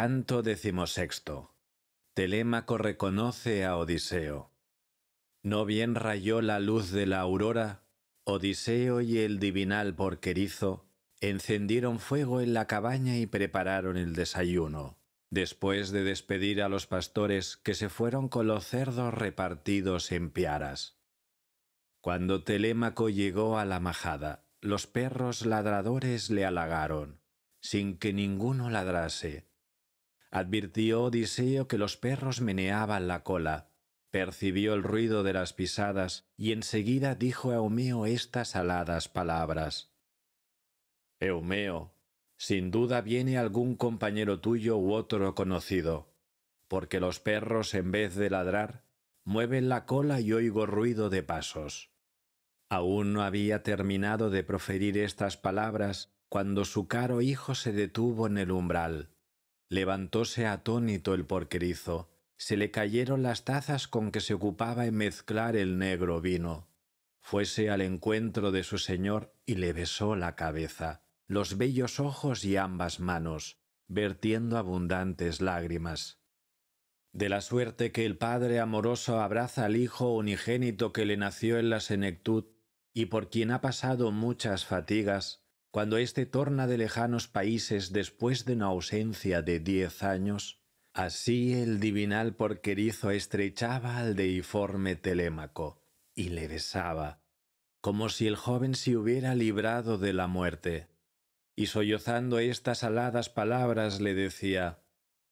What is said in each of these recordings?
Canto decimosexto. Telémaco reconoce a Odiseo. No bien rayó la luz de la aurora, Odiseo y el divinal porquerizo encendieron fuego en la cabaña y prepararon el desayuno. Después de despedir a los pastores que se fueron con los cerdos repartidos en piaras. Cuando Telémaco llegó a la majada, los perros ladradores le halagaron, sin que ninguno ladrase Advirtió Odiseo que los perros meneaban la cola, percibió el ruido de las pisadas y enseguida dijo a Eumeo estas aladas palabras. Eumeo, sin duda viene algún compañero tuyo u otro conocido, porque los perros en vez de ladrar, mueven la cola y oigo ruido de pasos. Aún no había terminado de proferir estas palabras cuando su caro hijo se detuvo en el umbral Levantóse atónito el porquerizo, se le cayeron las tazas con que se ocupaba en mezclar el negro vino. Fuese al encuentro de su señor y le besó la cabeza, los bellos ojos y ambas manos, vertiendo abundantes lágrimas. De la suerte que el Padre amoroso abraza al Hijo unigénito que le nació en la senectud y por quien ha pasado muchas fatigas, cuando éste torna de lejanos países después de una ausencia de diez años, así el divinal porquerizo estrechaba al deiforme Telémaco y le besaba, como si el joven se hubiera librado de la muerte. Y sollozando estas aladas palabras le decía,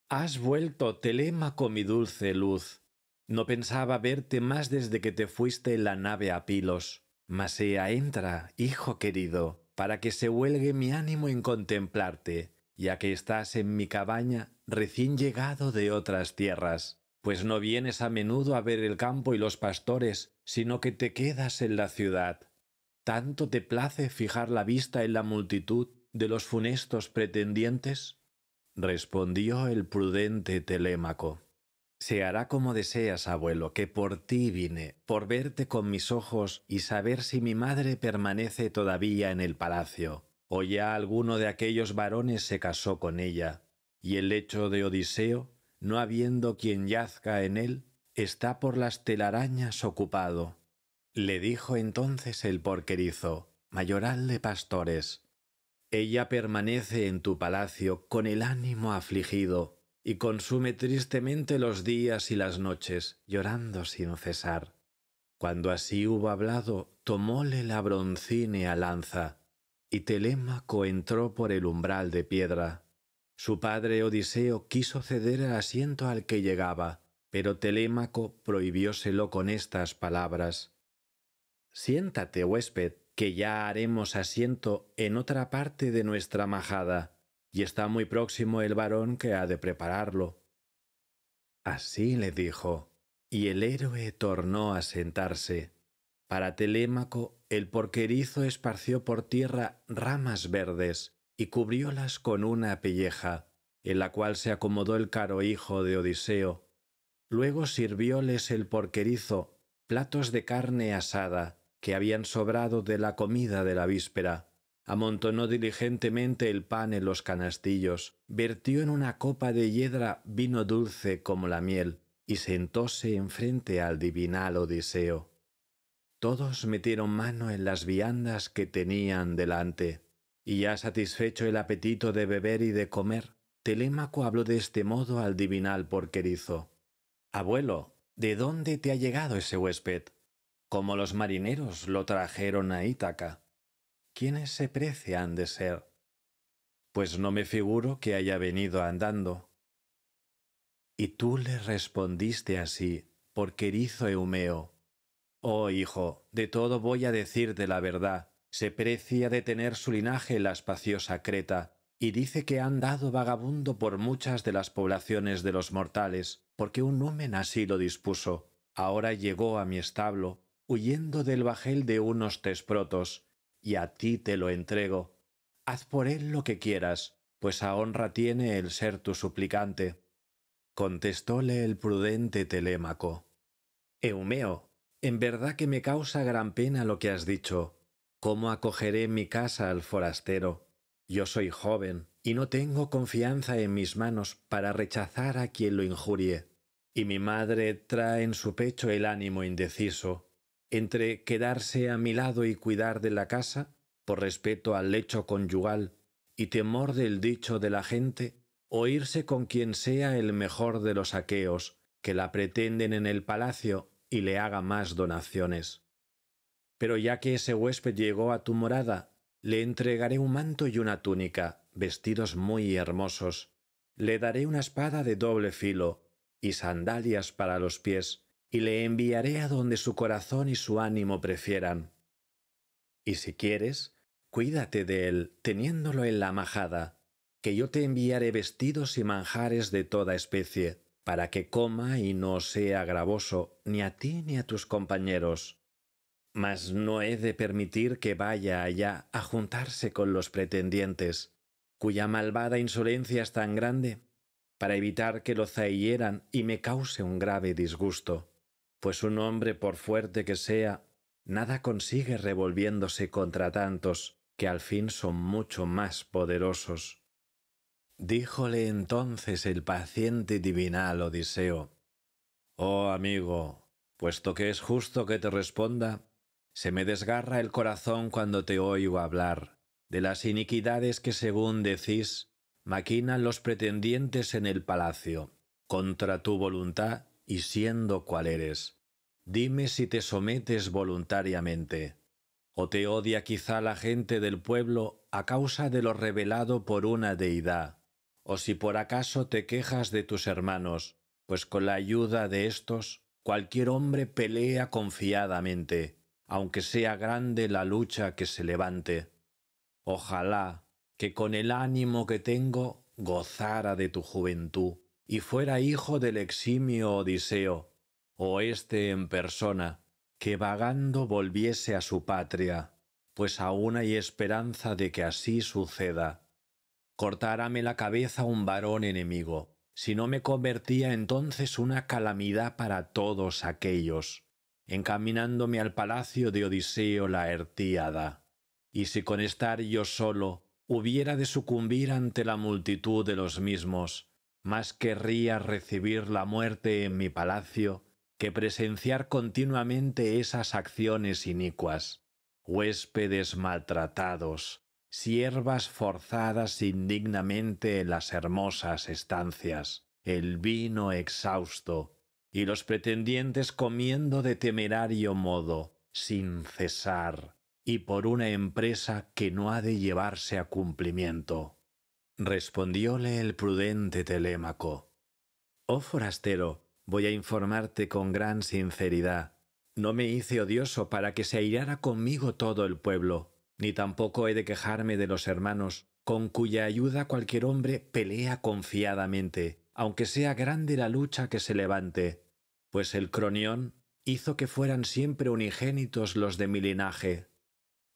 Has vuelto, Telémaco, mi dulce luz. No pensaba verte más desde que te fuiste en la nave a Pilos. Masea, entra, hijo querido para que se huelgue mi ánimo en contemplarte, ya que estás en mi cabaña recién llegado de otras tierras, pues no vienes a menudo a ver el campo y los pastores, sino que te quedas en la ciudad. ¿Tanto te place fijar la vista en la multitud de los funestos pretendientes? Respondió el prudente Telémaco. Se hará como deseas, abuelo, que por ti vine, por verte con mis ojos y saber si mi madre permanece todavía en el palacio, o ya alguno de aquellos varones se casó con ella, y el lecho de Odiseo, no habiendo quien yazca en él, está por las telarañas ocupado. Le dijo entonces el porquerizo, mayoral de pastores, Ella permanece en tu palacio con el ánimo afligido, y consume tristemente los días y las noches, llorando sin cesar. Cuando así hubo hablado, tomóle la broncínea lanza, y Telémaco entró por el umbral de piedra. Su padre Odiseo quiso ceder el asiento al que llegaba, pero Telémaco prohibióselo con estas palabras. Siéntate, huésped, que ya haremos asiento en otra parte de nuestra majada y está muy próximo el varón que ha de prepararlo. Así le dijo, y el héroe tornó a sentarse. Para Telémaco el porquerizo esparció por tierra ramas verdes y cubriólas con una pelleja, en la cual se acomodó el caro hijo de Odiseo. Luego sirvióles el porquerizo platos de carne asada que habían sobrado de la comida de la víspera amontonó diligentemente el pan en los canastillos, vertió en una copa de hiedra vino dulce como la miel, y sentóse enfrente al divinal Odiseo. Todos metieron mano en las viandas que tenían delante, y ya satisfecho el apetito de beber y de comer, Telémaco habló de este modo al divinal porquerizo. Abuelo, ¿de dónde te ha llegado ese huésped? Como los marineros lo trajeron a Ítaca. ¿quiénes se precian han de ser? Pues no me figuro que haya venido andando. Y tú le respondiste así, porque erizo Eumeo. Oh hijo, de todo voy a decirte la verdad. Se precia de tener su linaje en la espaciosa Creta, y dice que han dado vagabundo por muchas de las poblaciones de los mortales, porque un numen así lo dispuso. Ahora llegó a mi establo, huyendo del bajel de unos tesprotos, y a ti te lo entrego. Haz por él lo que quieras, pues a honra tiene el ser tu suplicante. Contestóle el prudente Telémaco. Eumeo, en verdad que me causa gran pena lo que has dicho. ¿Cómo acogeré mi casa al forastero? Yo soy joven y no tengo confianza en mis manos para rechazar a quien lo injurie. Y mi madre trae en su pecho el ánimo indeciso, entre quedarse a mi lado y cuidar de la casa, por respeto al lecho conyugal y temor del dicho de la gente, o irse con quien sea el mejor de los aqueos, que la pretenden en el palacio y le haga más donaciones. Pero ya que ese huésped llegó a tu morada, le entregaré un manto y una túnica, vestidos muy hermosos, le daré una espada de doble filo, y sandalias para los pies, y le enviaré a donde su corazón y su ánimo prefieran. Y si quieres, cuídate de él, teniéndolo en la majada, que yo te enviaré vestidos y manjares de toda especie, para que coma y no sea gravoso ni a ti ni a tus compañeros. Mas no he de permitir que vaya allá a juntarse con los pretendientes, cuya malvada insolencia es tan grande, para evitar que lo zahieran y me cause un grave disgusto pues un hombre, por fuerte que sea, nada consigue revolviéndose contra tantos que al fin son mucho más poderosos. Díjole entonces el paciente divinal Odiseo, Oh amigo, puesto que es justo que te responda, se me desgarra el corazón cuando te oigo hablar de las iniquidades que según decís maquinan los pretendientes en el palacio, contra tu voluntad y siendo cual eres. Dime si te sometes voluntariamente. ¿O te odia quizá la gente del pueblo a causa de lo revelado por una deidad? ¿O si por acaso te quejas de tus hermanos? Pues con la ayuda de estos, cualquier hombre pelea confiadamente, aunque sea grande la lucha que se levante. Ojalá que con el ánimo que tengo gozara de tu juventud y fuera hijo del eximio Odiseo, o este en persona, que vagando volviese a su patria, pues aún hay esperanza de que así suceda. Cortárame la cabeza un varón enemigo, si no me convertía entonces una calamidad para todos aquellos, encaminándome al palacio de Odiseo Laertíada. Y si con estar yo solo hubiera de sucumbir ante la multitud de los mismos, más querría recibir la muerte en mi palacio que presenciar continuamente esas acciones inicuas, huéspedes maltratados, siervas forzadas indignamente en las hermosas estancias, el vino exhausto, y los pretendientes comiendo de temerario modo, sin cesar, y por una empresa que no ha de llevarse a cumplimiento. Respondióle el prudente Telémaco, Oh forastero, voy a informarte con gran sinceridad. No me hice odioso para que se airara conmigo todo el pueblo, ni tampoco he de quejarme de los hermanos, con cuya ayuda cualquier hombre pelea confiadamente, aunque sea grande la lucha que se levante, pues el cronión hizo que fueran siempre unigénitos los de mi linaje.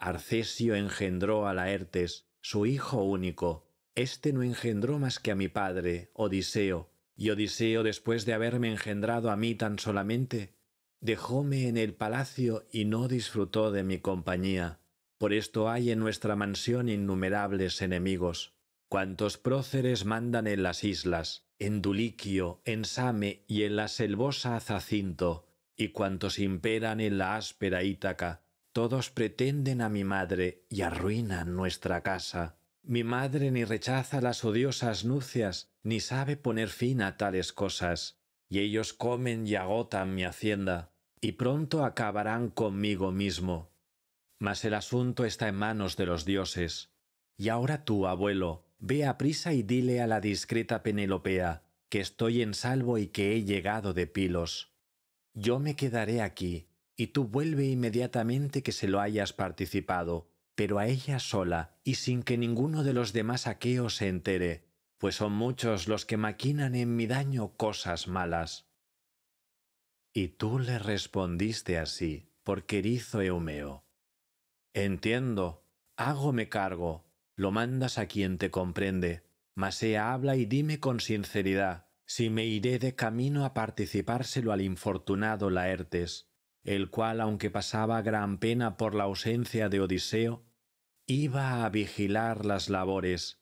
Arcesio engendró a Laertes, su hijo único, este no engendró más que a mi padre, Odiseo, y Odiseo, después de haberme engendrado a mí tan solamente, dejóme en el palacio y no disfrutó de mi compañía. Por esto hay en nuestra mansión innumerables enemigos. Cuantos próceres mandan en las islas, en Duliquio, en Same y en la selvosa Zacinto, y cuantos imperan en la áspera Ítaca, todos pretenden a mi madre y arruinan nuestra casa. Mi madre ni rechaza las odiosas nucias, ni sabe poner fin a tales cosas, y ellos comen y agotan mi hacienda, y pronto acabarán conmigo mismo. Mas el asunto está en manos de los dioses. Y ahora tú, abuelo, ve a prisa y dile a la discreta Penelopea que estoy en salvo y que he llegado de Pilos. Yo me quedaré aquí, y tú vuelve inmediatamente que se lo hayas participado, pero a ella sola y sin que ninguno de los demás aqueos se entere, pues son muchos los que maquinan en mi daño cosas malas. Y tú le respondiste así, por querizo Eumeo. Entiendo, hágome cargo, lo mandas a quien te comprende, mas ella habla y dime con sinceridad si me iré de camino a participárselo al infortunado Laertes, el cual, aunque pasaba gran pena por la ausencia de Odiseo, Iba a vigilar las labores,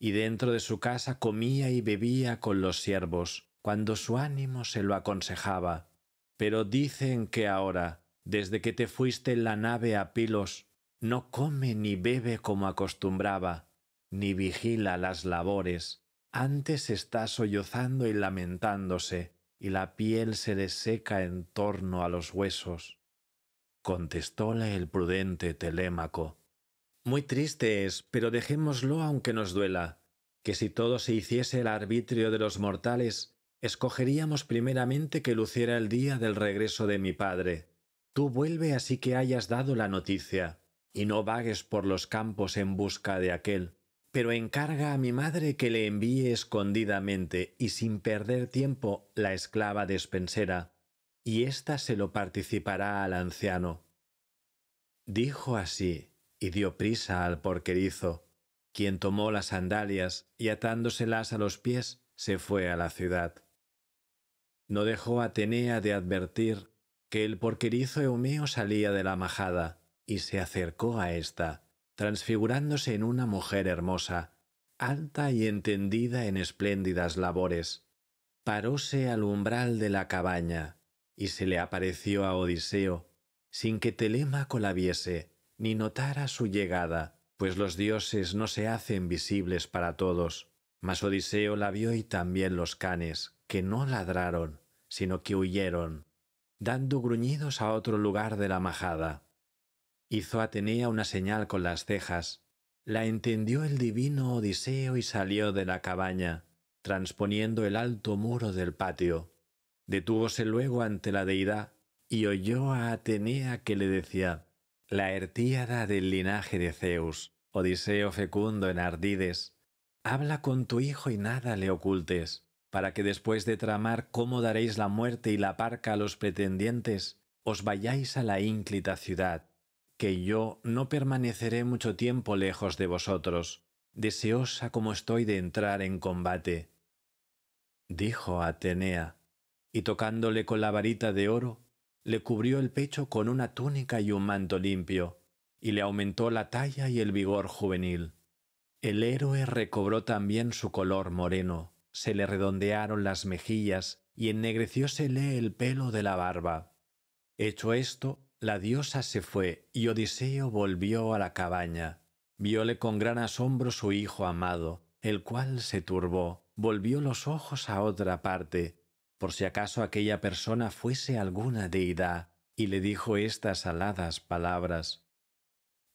y dentro de su casa comía y bebía con los siervos, cuando su ánimo se lo aconsejaba. Pero dicen que ahora, desde que te fuiste en la nave a Pilos, no come ni bebe como acostumbraba, ni vigila las labores. Antes está sollozando y lamentándose, y la piel se le seca en torno a los huesos. Contestóle el prudente Telémaco. Muy triste es, pero dejémoslo aunque nos duela, que si todo se hiciese el arbitrio de los mortales, escogeríamos primeramente que luciera el día del regreso de mi padre. Tú vuelve así que hayas dado la noticia, y no vagues por los campos en busca de aquel, pero encarga a mi madre que le envíe escondidamente y sin perder tiempo la esclava despensera, y ésta se lo participará al anciano. Dijo así, y dio prisa al porquerizo, quien tomó las sandalias y atándoselas a los pies se fue a la ciudad. No dejó Atenea de advertir que el porquerizo Eumeo salía de la majada y se acercó a ésta, transfigurándose en una mujer hermosa, alta y entendida en espléndidas labores. Paróse al umbral de la cabaña y se le apareció a Odiseo, sin que Telémaco la viese, ni notara su llegada, pues los dioses no se hacen visibles para todos. Mas Odiseo la vio y también los canes, que no ladraron, sino que huyeron, dando gruñidos a otro lugar de la majada. Hizo Atenea una señal con las cejas, la entendió el divino Odiseo y salió de la cabaña, transponiendo el alto muro del patio. Detúvose luego ante la deidad y oyó a Atenea que le decía la hertíada del linaje de Zeus, Odiseo fecundo en ardides, habla con tu hijo y nada le ocultes, para que después de tramar cómo daréis la muerte y la parca a los pretendientes, os vayáis a la ínclita ciudad, que yo no permaneceré mucho tiempo lejos de vosotros, deseosa como estoy de entrar en combate. Dijo Atenea, y tocándole con la varita de oro, le cubrió el pecho con una túnica y un manto limpio, y le aumentó la talla y el vigor juvenil. El héroe recobró también su color moreno, se le redondearon las mejillas y ennegreciósele el pelo de la barba. Hecho esto, la diosa se fue y Odiseo volvió a la cabaña. Viole con gran asombro su hijo amado, el cual se turbó, volvió los ojos a otra parte por si acaso aquella persona fuese alguna deidad, y le dijo estas aladas palabras.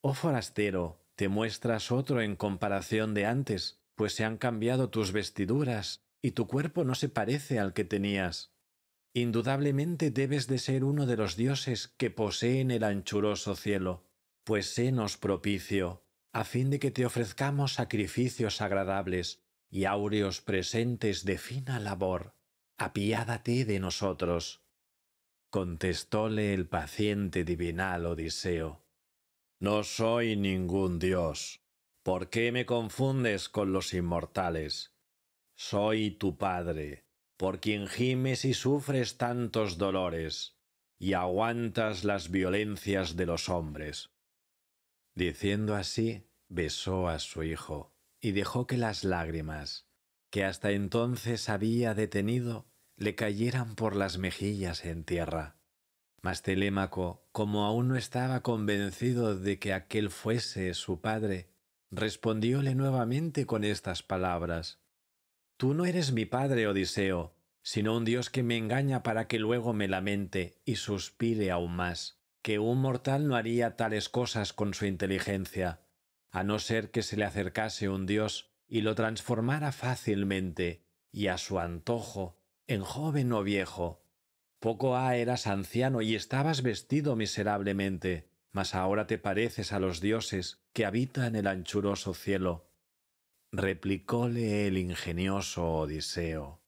Oh forastero, te muestras otro en comparación de antes, pues se han cambiado tus vestiduras, y tu cuerpo no se parece al que tenías. Indudablemente debes de ser uno de los dioses que poseen el anchuroso cielo, pues sénos propicio, a fin de que te ofrezcamos sacrificios agradables y áureos presentes de fina labor apiádate de nosotros. Contestóle el paciente divinal Odiseo. No soy ningún dios. ¿Por qué me confundes con los inmortales? Soy tu padre, por quien gimes y sufres tantos dolores, y aguantas las violencias de los hombres. Diciendo así, besó a su hijo, y dejó que las lágrimas, que hasta entonces había detenido, le cayeran por las mejillas en tierra. Mas Telémaco, como aún no estaba convencido de que aquel fuese su padre, respondióle nuevamente con estas palabras. Tú no eres mi padre, Odiseo, sino un dios que me engaña para que luego me lamente y suspire aún más, que un mortal no haría tales cosas con su inteligencia, a no ser que se le acercase un dios y lo transformara fácilmente y a su antojo en joven o viejo. Poco ha ah, eras anciano y estabas vestido miserablemente, mas ahora te pareces a los dioses que habitan el anchuroso cielo. Replicóle el ingenioso Odiseo.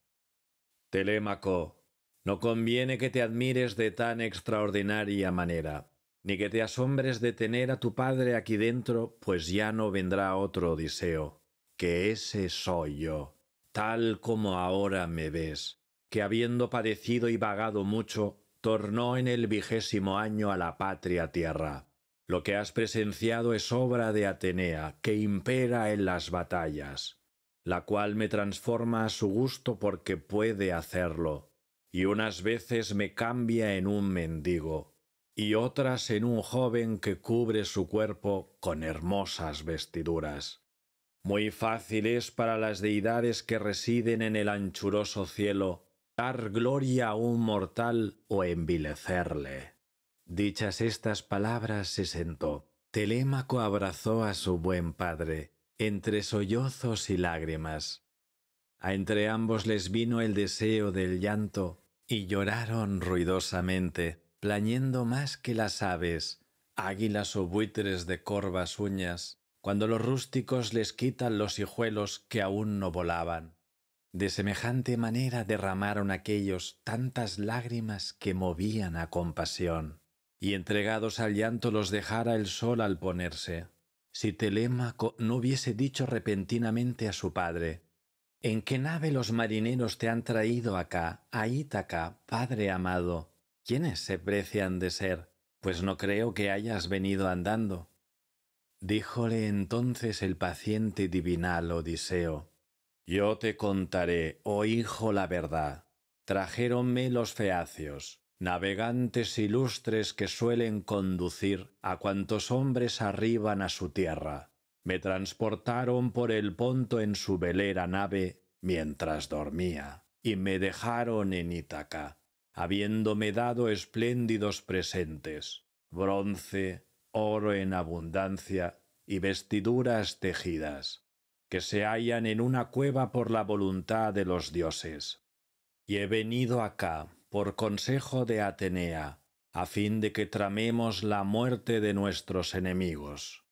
Telémaco, no conviene que te admires de tan extraordinaria manera, ni que te asombres de tener a tu padre aquí dentro, pues ya no vendrá otro Odiseo, que ese soy yo, tal como ahora me ves que habiendo padecido y vagado mucho, tornó en el vigésimo año a la patria tierra. Lo que has presenciado es obra de Atenea, que impera en las batallas, la cual me transforma a su gusto porque puede hacerlo, y unas veces me cambia en un mendigo, y otras en un joven que cubre su cuerpo con hermosas vestiduras. Muy fácil es para las deidades que residen en el anchuroso cielo gloria a un mortal o envilecerle. Dichas estas palabras se sentó. Telémaco abrazó a su buen padre, entre sollozos y lágrimas. A entre ambos les vino el deseo del llanto, y lloraron ruidosamente, plañendo más que las aves, águilas o buitres de corvas uñas, cuando los rústicos les quitan los hijuelos que aún no volaban. De semejante manera derramaron aquellos tantas lágrimas que movían a compasión, y entregados al llanto los dejara el sol al ponerse. Si Telémaco no hubiese dicho repentinamente a su padre, ¿En qué nave los marineros te han traído acá, a Ítaca, padre amado? ¿Quiénes se precian de ser? Pues no creo que hayas venido andando. Díjole entonces el paciente divinal Odiseo. Yo te contaré, oh hijo, la verdad. Trajéronme los feacios, navegantes ilustres que suelen conducir a cuantos hombres arriban a su tierra. Me transportaron por el Ponto en su velera nave mientras dormía, y me dejaron en Ítaca, habiéndome dado espléndidos presentes, bronce, oro en abundancia y vestiduras tejidas que se hallan en una cueva por la voluntad de los dioses. Y he venido acá por consejo de Atenea, a fin de que tramemos la muerte de nuestros enemigos.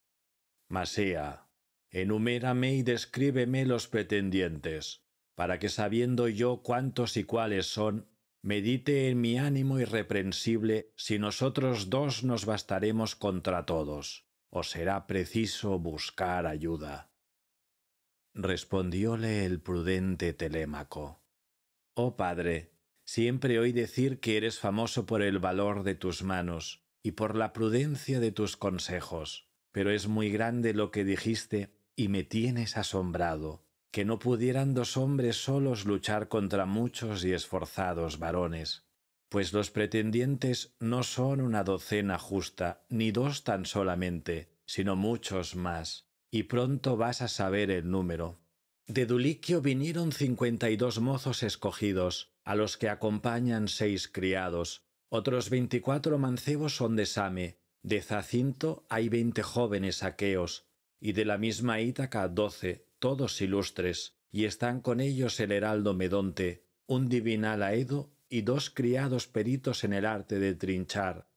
Masea, enumérame y descríbeme los pretendientes, para que sabiendo yo cuántos y cuáles son, medite en mi ánimo irreprensible si nosotros dos nos bastaremos contra todos, o será preciso buscar ayuda. Respondióle el prudente Telémaco. Oh padre, siempre oí decir que eres famoso por el valor de tus manos y por la prudencia de tus consejos, pero es muy grande lo que dijiste y me tienes asombrado, que no pudieran dos hombres solos luchar contra muchos y esforzados varones, pues los pretendientes no son una docena justa, ni dos tan solamente, sino muchos más, y pronto vas a saber el número. De Duliquio vinieron cincuenta y dos mozos escogidos, a los que acompañan seis criados. Otros veinticuatro mancebos son de Same, de Zacinto hay veinte jóvenes aqueos, y de la misma Ítaca doce, todos ilustres, y están con ellos el heraldo Medonte, un divinal Aedo y dos criados peritos en el arte de trinchar.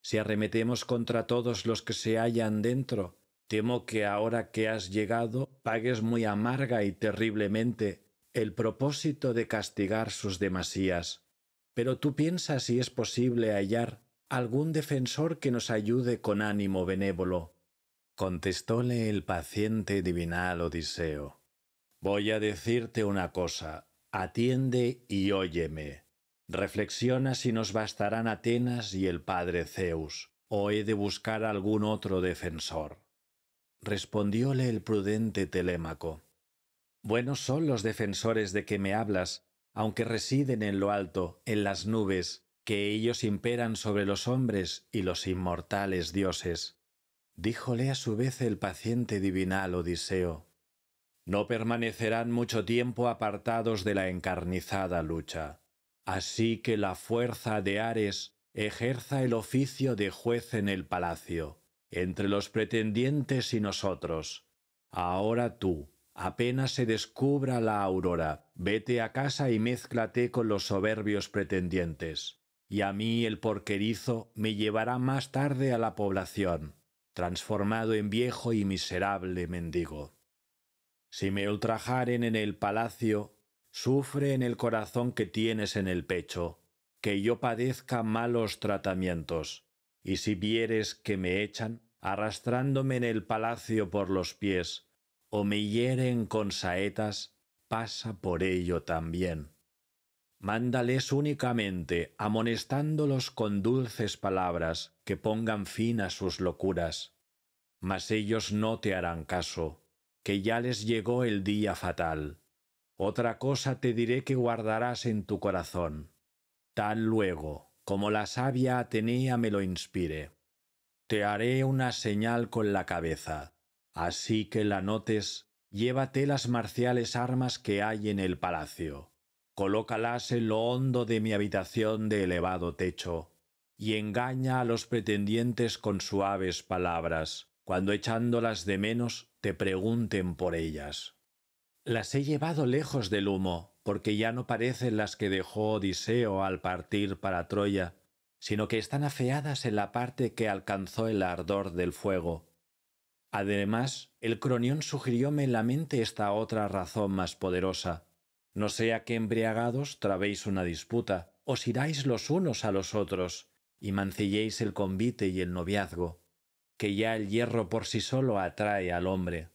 Si arremetemos contra todos los que se hallan dentro, Temo que ahora que has llegado pagues muy amarga y terriblemente el propósito de castigar sus demasías. Pero tú piensas si es posible hallar algún defensor que nos ayude con ánimo benévolo. Contestóle el paciente divinal Odiseo. Voy a decirte una cosa, atiende y óyeme. Reflexiona si nos bastarán Atenas y el padre Zeus, o he de buscar algún otro defensor. Respondióle el prudente Telémaco. Buenos son los defensores de que me hablas, aunque residen en lo alto, en las nubes, que ellos imperan sobre los hombres y los inmortales dioses. Díjole a su vez el paciente divinal Odiseo. No permanecerán mucho tiempo apartados de la encarnizada lucha. Así que la fuerza de Ares ejerza el oficio de juez en el palacio entre los pretendientes y nosotros. Ahora tú, apenas se descubra la aurora, vete a casa y mézclate con los soberbios pretendientes. Y a mí el porquerizo me llevará más tarde a la población, transformado en viejo y miserable mendigo. Si me ultrajaren en el palacio, sufre en el corazón que tienes en el pecho, que yo padezca malos tratamientos y si vieres que me echan, arrastrándome en el palacio por los pies, o me hieren con saetas, pasa por ello también. Mándales únicamente, amonestándolos con dulces palabras, que pongan fin a sus locuras. Mas ellos no te harán caso, que ya les llegó el día fatal. Otra cosa te diré que guardarás en tu corazón. Tal luego, como la sabia Atenea me lo inspire. Te haré una señal con la cabeza, así que la notes, llévate las marciales armas que hay en el palacio, colócalas en lo hondo de mi habitación de elevado techo, y engaña a los pretendientes con suaves palabras, cuando echándolas de menos te pregunten por ellas. Las he llevado lejos del humo, porque ya no parecen las que dejó Odiseo al partir para Troya, sino que están afeadas en la parte que alcanzó el ardor del fuego. Además, el cronión sugirióme en la mente esta otra razón más poderosa. No sea que embriagados trabéis una disputa, os iráis los unos a los otros, y mancilléis el convite y el noviazgo, que ya el hierro por sí solo atrae al hombre.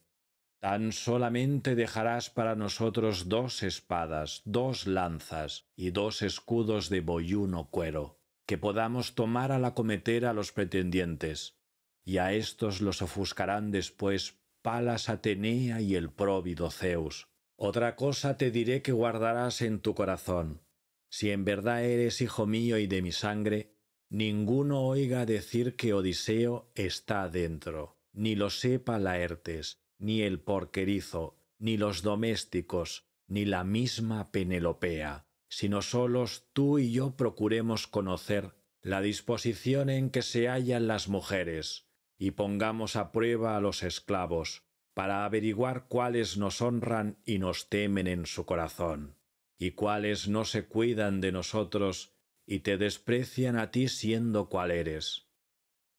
Tan solamente dejarás para nosotros dos espadas, dos lanzas y dos escudos de boyuno cuero, que podamos tomar al acometer a los pretendientes, y a estos los ofuscarán después Palas Atenea y el próvido Zeus. Otra cosa te diré que guardarás en tu corazón. Si en verdad eres hijo mío y de mi sangre, ninguno oiga decir que Odiseo está dentro, ni lo sepa Laertes, ni el porquerizo, ni los domésticos, ni la misma Penelopea, sino solos tú y yo procuremos conocer la disposición en que se hallan las mujeres, y pongamos a prueba a los esclavos, para averiguar cuáles nos honran y nos temen en su corazón, y cuáles no se cuidan de nosotros y te desprecian a ti siendo cual eres.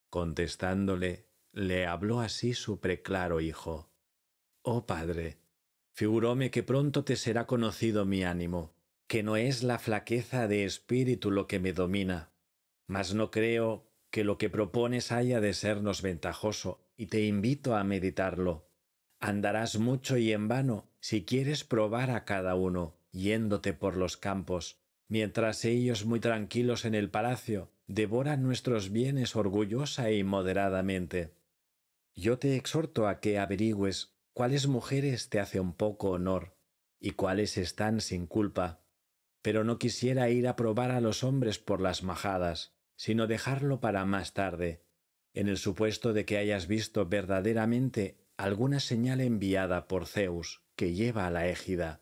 Contestándole, le habló así su preclaro hijo. Oh Padre, figuróme que pronto te será conocido mi ánimo, que no es la flaqueza de espíritu lo que me domina, mas no creo que lo que propones haya de sernos ventajoso, y te invito a meditarlo. Andarás mucho y en vano si quieres probar a cada uno, yéndote por los campos, mientras ellos muy tranquilos en el palacio devoran nuestros bienes orgullosa y moderadamente. Yo te exhorto a que averigües cuáles mujeres te hace un poco honor y cuáles están sin culpa. Pero no quisiera ir a probar a los hombres por las majadas, sino dejarlo para más tarde, en el supuesto de que hayas visto verdaderamente alguna señal enviada por Zeus que lleva a la égida.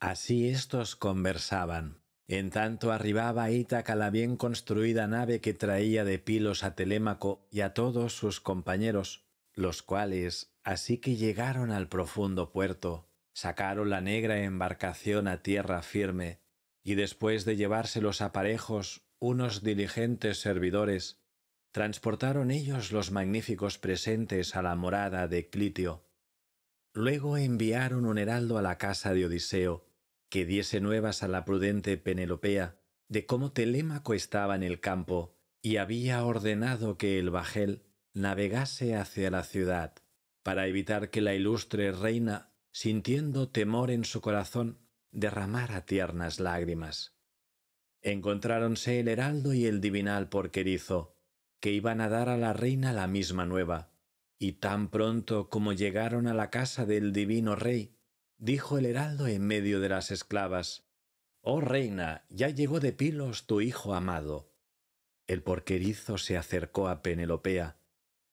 Así éstos conversaban. En tanto arribaba Ítaca la bien construida nave que traía de Pilos a Telémaco y a todos sus compañeros, los cuales, así que llegaron al profundo puerto, sacaron la negra embarcación a tierra firme, y después de llevarse los aparejos unos diligentes servidores, transportaron ellos los magníficos presentes a la morada de Clitio. Luego enviaron un heraldo a la casa de Odiseo, que diese nuevas a la prudente Penelopea de cómo Telémaco estaba en el campo y había ordenado que el bajel navegase hacia la ciudad, para evitar que la ilustre reina, sintiendo temor en su corazón, derramara tiernas lágrimas. Encontráronse el heraldo y el divinal porquerizo, que iban a dar a la reina la misma nueva, y tan pronto como llegaron a la casa del divino rey, dijo el heraldo en medio de las esclavas, Oh reina, ya llegó de Pilos tu hijo amado. El porquerizo se acercó a Penelopea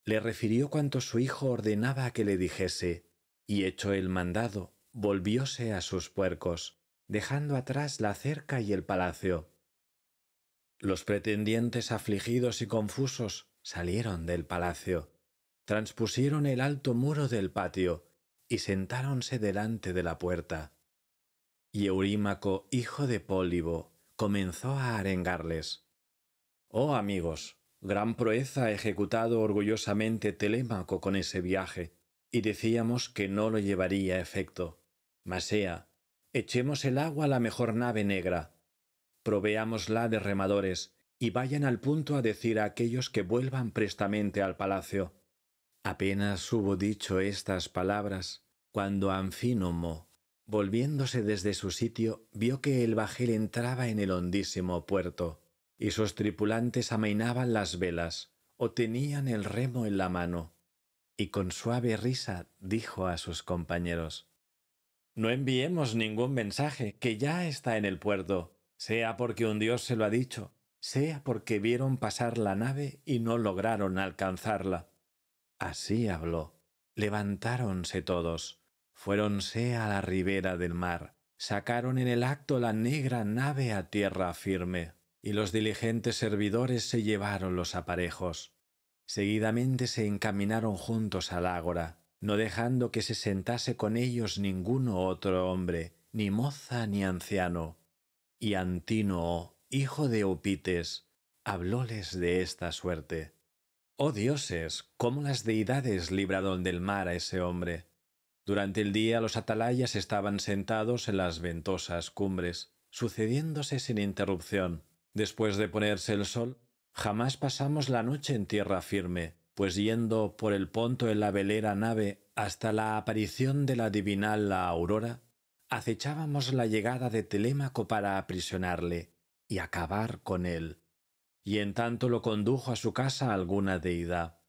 le refirió cuanto su hijo ordenaba que le dijese, y hecho el mandado, volvióse a sus puercos, dejando atrás la cerca y el palacio. Los pretendientes afligidos y confusos salieron del palacio, transpusieron el alto muro del patio y sentáronse delante de la puerta. Y Eurímaco, hijo de Pólibo, comenzó a arengarles. Oh amigos, Gran proeza ha ejecutado orgullosamente Telémaco con ese viaje, y decíamos que no lo llevaría a efecto. sea, echemos el agua a la mejor nave negra, proveámosla de remadores, y vayan al punto a decir a aquellos que vuelvan prestamente al palacio. Apenas hubo dicho estas palabras, cuando Anfínomo, volviéndose desde su sitio, vio que el bajel entraba en el hondísimo puerto y sus tripulantes amainaban las velas o tenían el remo en la mano, y con suave risa dijo a sus compañeros, No enviemos ningún mensaje, que ya está en el puerto, sea porque un dios se lo ha dicho, sea porque vieron pasar la nave y no lograron alcanzarla. Así habló. Levantáronse todos, fuéronse a la ribera del mar, sacaron en el acto la negra nave a tierra firme y los diligentes servidores se llevaron los aparejos. Seguidamente se encaminaron juntos al ágora, no dejando que se sentase con ellos ninguno otro hombre, ni moza ni anciano. Y Antínoo, hijo de Opites, hablóles de esta suerte. Oh dioses, cómo las deidades libraron del mar a ese hombre. Durante el día los atalayas estaban sentados en las ventosas cumbres, sucediéndose sin interrupción, Después de ponerse el sol, jamás pasamos la noche en tierra firme, pues yendo por el ponto en la velera nave hasta la aparición de la divinal la aurora, acechábamos la llegada de Telémaco para aprisionarle y acabar con él, y en tanto lo condujo a su casa alguna deidad.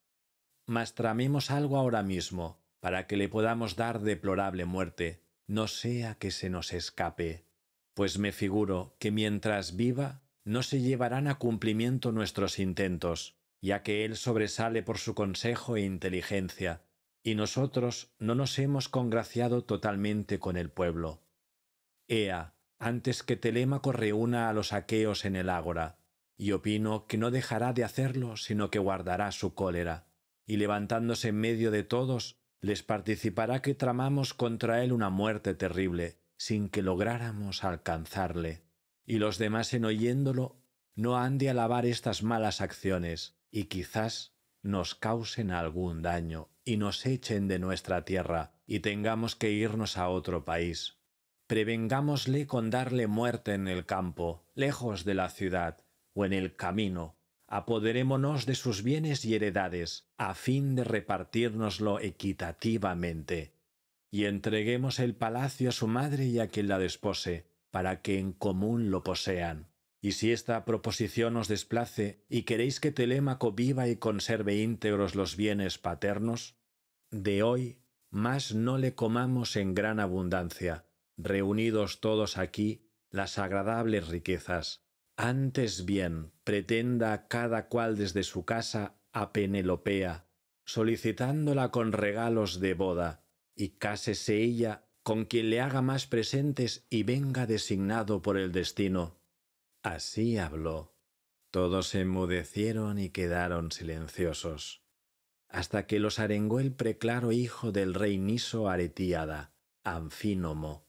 Mas tramemos algo ahora mismo, para que le podamos dar deplorable muerte, no sea que se nos escape, pues me figuro que mientras viva no se llevarán a cumplimiento nuestros intentos, ya que Él sobresale por su consejo e inteligencia, y nosotros no nos hemos congraciado totalmente con el pueblo. Ea, antes que Telémaco reúna a los aqueos en el ágora, y opino que no dejará de hacerlo, sino que guardará su cólera, y levantándose en medio de todos, les participará que tramamos contra él una muerte terrible, sin que lográramos alcanzarle y los demás en oyéndolo no han de alabar estas malas acciones, y quizás nos causen algún daño y nos echen de nuestra tierra y tengamos que irnos a otro país. Prevengámosle con darle muerte en el campo, lejos de la ciudad o en el camino. Apoderémonos de sus bienes y heredades, a fin de repartirnoslo equitativamente. Y entreguemos el palacio a su madre y a quien la despose, para que en común lo posean. Y si esta proposición os desplace y queréis que Telémaco viva y conserve íntegros los bienes paternos, de hoy más no le comamos en gran abundancia, reunidos todos aquí, las agradables riquezas. Antes bien, pretenda cada cual desde su casa a Penelopea, solicitándola con regalos de boda, y cásese ella con quien le haga más presentes y venga designado por el destino. Así habló. Todos se enmudecieron y quedaron silenciosos, hasta que los arengó el preclaro hijo del rey Niso Aretíada, Anfínomo,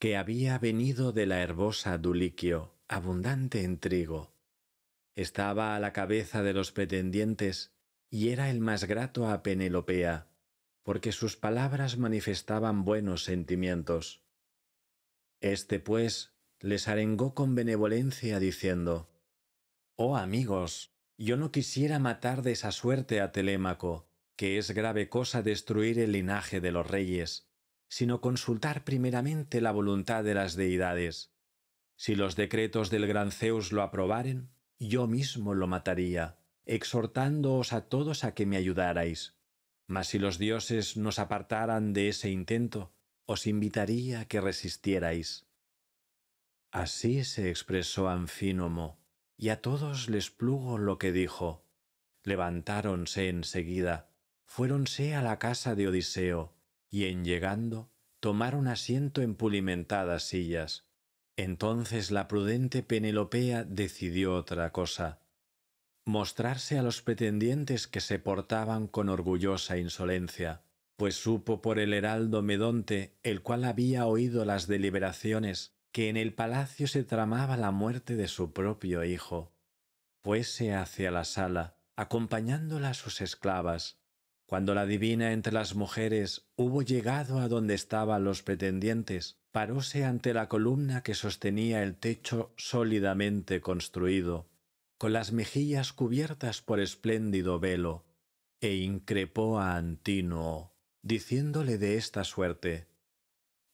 que había venido de la herbosa Duliquio, abundante en trigo. Estaba a la cabeza de los pretendientes y era el más grato a Penelopea, porque sus palabras manifestaban buenos sentimientos. Este, pues, les arengó con benevolencia diciendo, Oh amigos, yo no quisiera matar de esa suerte a Telémaco, que es grave cosa destruir el linaje de los reyes, sino consultar primeramente la voluntad de las deidades. Si los decretos del gran Zeus lo aprobaren, yo mismo lo mataría, exhortándoos a todos a que me ayudarais, mas si los dioses nos apartaran de ese intento, os invitaría que resistierais. Así se expresó Anfínomo, y a todos les plugo lo que dijo. Levantáronse enseguida, fuéronse a la casa de Odiseo, y en llegando tomaron asiento en pulimentadas sillas. Entonces la prudente Penelopea decidió otra cosa, mostrarse a los pretendientes que se portaban con orgullosa insolencia, pues supo por el heraldo Medonte, el cual había oído las deliberaciones, que en el palacio se tramaba la muerte de su propio hijo. Fuese hacia la sala, acompañándola a sus esclavas. Cuando la divina entre las mujeres hubo llegado a donde estaban los pretendientes, paróse ante la columna que sostenía el techo sólidamente construido, con las mejillas cubiertas por espléndido velo, e increpó a Antínoo, diciéndole de esta suerte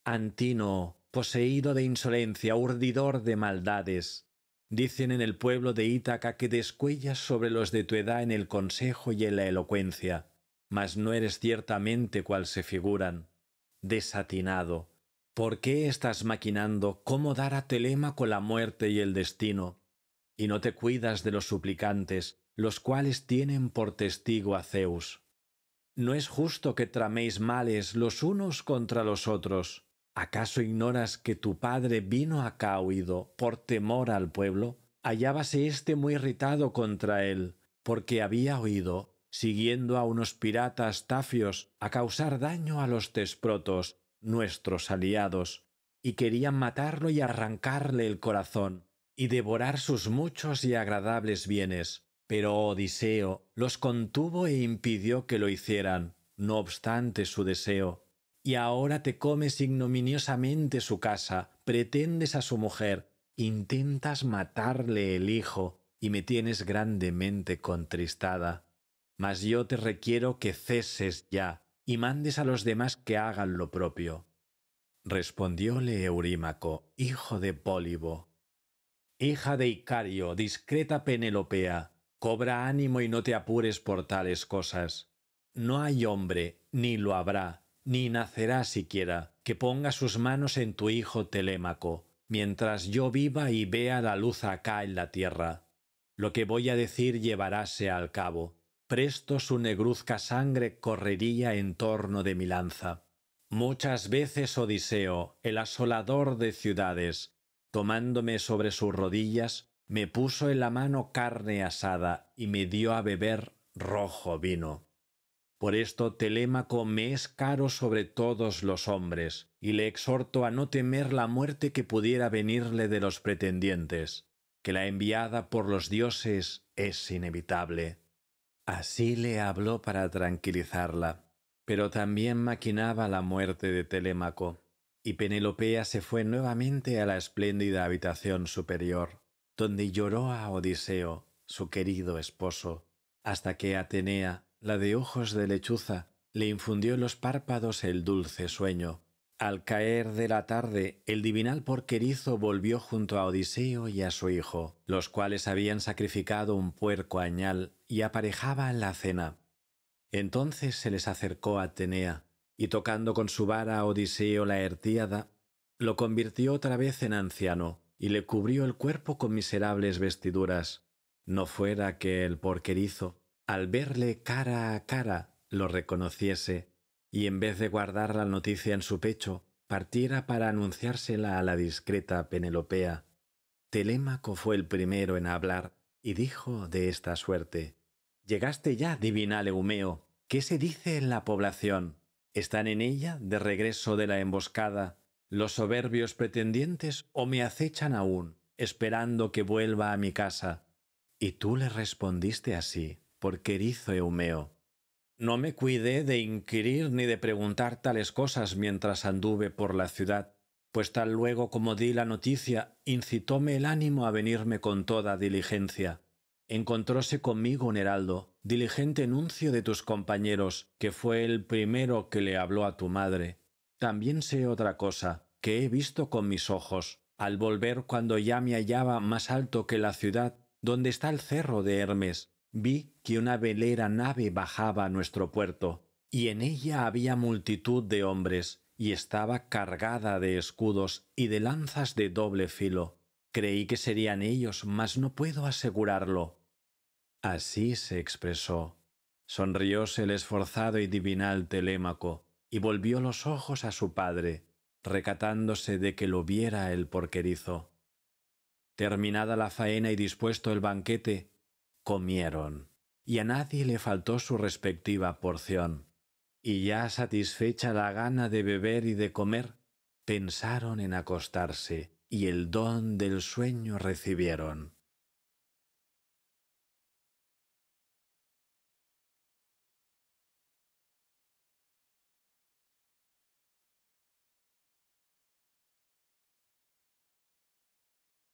Antínoo, poseído de insolencia, urdidor de maldades, dicen en el pueblo de Ítaca que descuellas sobre los de tu edad en el consejo y en la elocuencia, mas no eres ciertamente cual se figuran. Desatinado, ¿por qué estás maquinando cómo dar a con la muerte y el destino? y no te cuidas de los suplicantes, los cuales tienen por testigo a Zeus. No es justo que traméis males los unos contra los otros. ¿Acaso ignoras que tu padre vino acá huido por temor al pueblo? Hallábase éste muy irritado contra él, porque había oído, siguiendo a unos piratas tafios, a causar daño a los tesprotos, nuestros aliados, y querían matarlo y arrancarle el corazón y devorar sus muchos y agradables bienes. Pero Odiseo los contuvo e impidió que lo hicieran, no obstante su deseo. Y ahora te comes ignominiosamente su casa, pretendes a su mujer, intentas matarle el hijo, y me tienes grandemente contristada. Mas yo te requiero que ceses ya, y mandes a los demás que hagan lo propio. Respondióle Eurímaco, hijo de Pólibo, Hija de Icario, discreta Penelopea, cobra ánimo y no te apures por tales cosas. No hay hombre, ni lo habrá, ni nacerá siquiera, que ponga sus manos en tu hijo Telémaco, mientras yo viva y vea la luz acá en la tierra. Lo que voy a decir llevaráse al cabo. Presto su negruzca sangre correría en torno de mi lanza. Muchas veces Odiseo, el asolador de ciudades, Tomándome sobre sus rodillas, me puso en la mano carne asada y me dio a beber rojo vino. Por esto Telémaco me es caro sobre todos los hombres, y le exhorto a no temer la muerte que pudiera venirle de los pretendientes, que la enviada por los dioses es inevitable. Así le habló para tranquilizarla, pero también maquinaba la muerte de Telémaco. Y Penelopea se fue nuevamente a la espléndida habitación superior, donde lloró a Odiseo, su querido esposo, hasta que Atenea, la de ojos de lechuza, le infundió en los párpados el dulce sueño. Al caer de la tarde, el divinal porquerizo volvió junto a Odiseo y a su hijo, los cuales habían sacrificado un puerco añal y aparejaban la cena. Entonces se les acercó Atenea, y tocando con su vara Odiseo la hertiada, lo convirtió otra vez en anciano y le cubrió el cuerpo con miserables vestiduras, no fuera que el porquerizo, al verle cara a cara, lo reconociese, y en vez de guardar la noticia en su pecho, partiera para anunciársela a la discreta Penelopea. Telémaco fue el primero en hablar, y dijo de esta suerte Llegaste ya, divina Leumeo, ¿qué se dice en la población? ¿Están en ella, de regreso de la emboscada, los soberbios pretendientes o me acechan aún, esperando que vuelva a mi casa? Y tú le respondiste así, porque erizo Eumeo. No me cuidé de inquirir ni de preguntar tales cosas mientras anduve por la ciudad, pues tal luego como di la noticia, incitóme el ánimo a venirme con toda diligencia. Encontróse conmigo un heraldo, diligente nuncio de tus compañeros, que fue el primero que le habló a tu madre. También sé otra cosa, que he visto con mis ojos, al volver cuando ya me hallaba más alto que la ciudad, donde está el cerro de Hermes, vi que una velera nave bajaba a nuestro puerto, y en ella había multitud de hombres, y estaba cargada de escudos y de lanzas de doble filo. Creí que serían ellos, mas no puedo asegurarlo. Así se expresó. Sonrióse el esforzado y divinal Telémaco, y volvió los ojos a su padre, recatándose de que lo viera el porquerizo. Terminada la faena y dispuesto el banquete, comieron, y a nadie le faltó su respectiva porción. Y ya satisfecha la gana de beber y de comer, pensaron en acostarse, y el don del sueño recibieron.